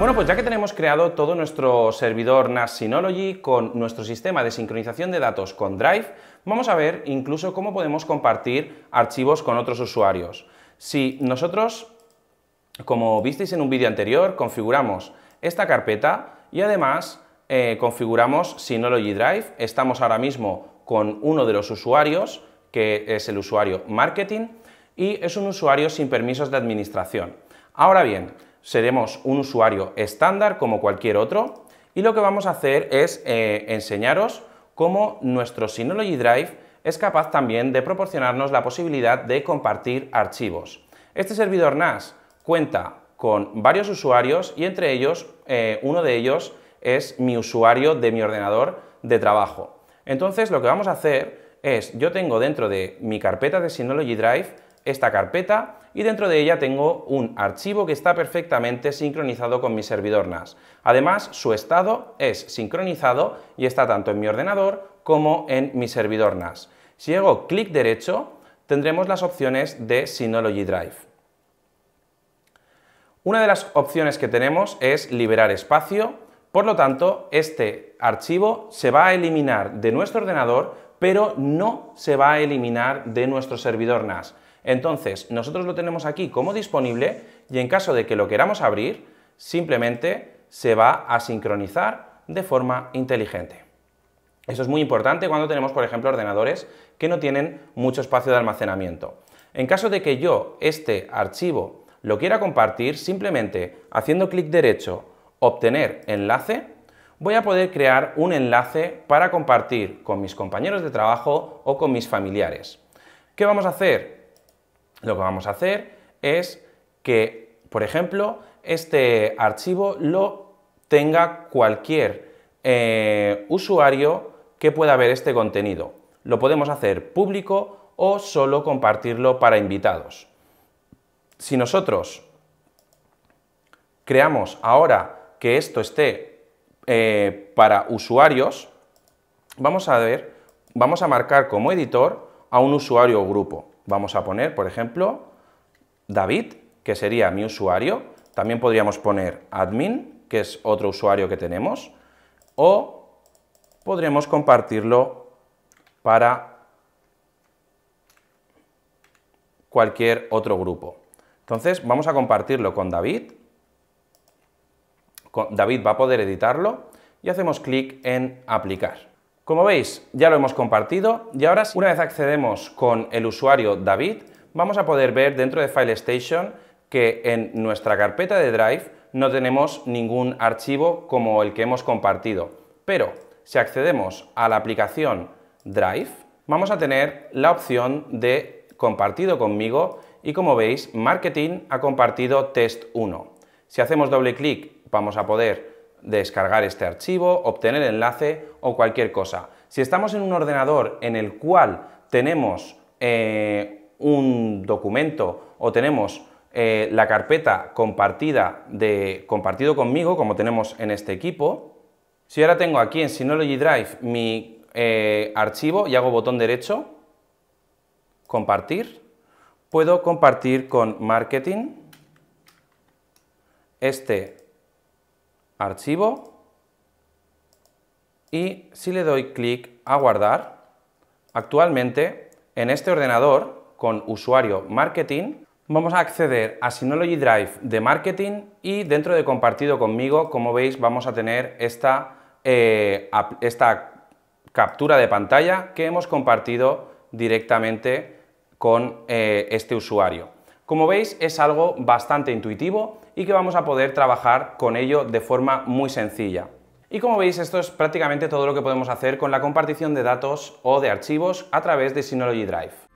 Bueno, pues ya que tenemos creado todo nuestro servidor NAS Synology con nuestro sistema de sincronización de datos con Drive, vamos a ver incluso cómo podemos compartir archivos con otros usuarios. Si nosotros, como visteis en un vídeo anterior, configuramos esta carpeta y además eh, configuramos Synology Drive, estamos ahora mismo con uno de los usuarios, que es el usuario Marketing, y es un usuario sin permisos de administración. Ahora bien, seremos un usuario estándar como cualquier otro y lo que vamos a hacer es eh, enseñaros cómo nuestro Synology Drive es capaz también de proporcionarnos la posibilidad de compartir archivos. Este servidor NAS cuenta con varios usuarios y entre ellos, eh, uno de ellos es mi usuario de mi ordenador de trabajo. Entonces lo que vamos a hacer es, yo tengo dentro de mi carpeta de Synology Drive esta carpeta y dentro de ella tengo un archivo que está perfectamente sincronizado con mi servidor NAS. Además, su estado es sincronizado y está tanto en mi ordenador como en mi servidor NAS. Si hago clic derecho, tendremos las opciones de Synology Drive. Una de las opciones que tenemos es liberar espacio, por lo tanto, este archivo se va a eliminar de nuestro ordenador, pero no se va a eliminar de nuestro servidor NAS. Entonces, nosotros lo tenemos aquí como disponible y en caso de que lo queramos abrir, simplemente se va a sincronizar de forma inteligente. Eso es muy importante cuando tenemos, por ejemplo, ordenadores que no tienen mucho espacio de almacenamiento. En caso de que yo este archivo lo quiera compartir, simplemente haciendo clic derecho, obtener enlace, voy a poder crear un enlace para compartir con mis compañeros de trabajo o con mis familiares. ¿Qué vamos a hacer? Lo que vamos a hacer es que, por ejemplo, este archivo lo tenga cualquier eh, usuario que pueda ver este contenido. Lo podemos hacer público o solo compartirlo para invitados. Si nosotros creamos ahora que esto esté eh, para usuarios, vamos a ver, vamos a marcar como editor a un usuario o grupo. Vamos a poner, por ejemplo, David, que sería mi usuario. También podríamos poner admin, que es otro usuario que tenemos. O podremos compartirlo para cualquier otro grupo. Entonces vamos a compartirlo con David. David va a poder editarlo y hacemos clic en aplicar. Como veis, ya lo hemos compartido y ahora una vez accedemos con el usuario David, vamos a poder ver dentro de File Station que en nuestra carpeta de Drive no tenemos ningún archivo como el que hemos compartido. Pero si accedemos a la aplicación Drive, vamos a tener la opción de compartido conmigo y como veis, Marketing ha compartido test 1. Si hacemos doble clic vamos a poder descargar este archivo, obtener enlace o cualquier cosa. Si estamos en un ordenador en el cual tenemos eh, un documento o tenemos eh, la carpeta compartida de compartido conmigo, como tenemos en este equipo, si ahora tengo aquí en Synology Drive mi eh, archivo y hago botón derecho, compartir, puedo compartir con marketing este archivo y si le doy clic a guardar, actualmente en este ordenador con usuario marketing vamos a acceder a Synology Drive de marketing y dentro de compartido conmigo, como veis, vamos a tener esta, eh, esta captura de pantalla que hemos compartido directamente con eh, este usuario. Como veis es algo bastante intuitivo y que vamos a poder trabajar con ello de forma muy sencilla. Y como veis, esto es prácticamente todo lo que podemos hacer con la compartición de datos o de archivos a través de Synology Drive.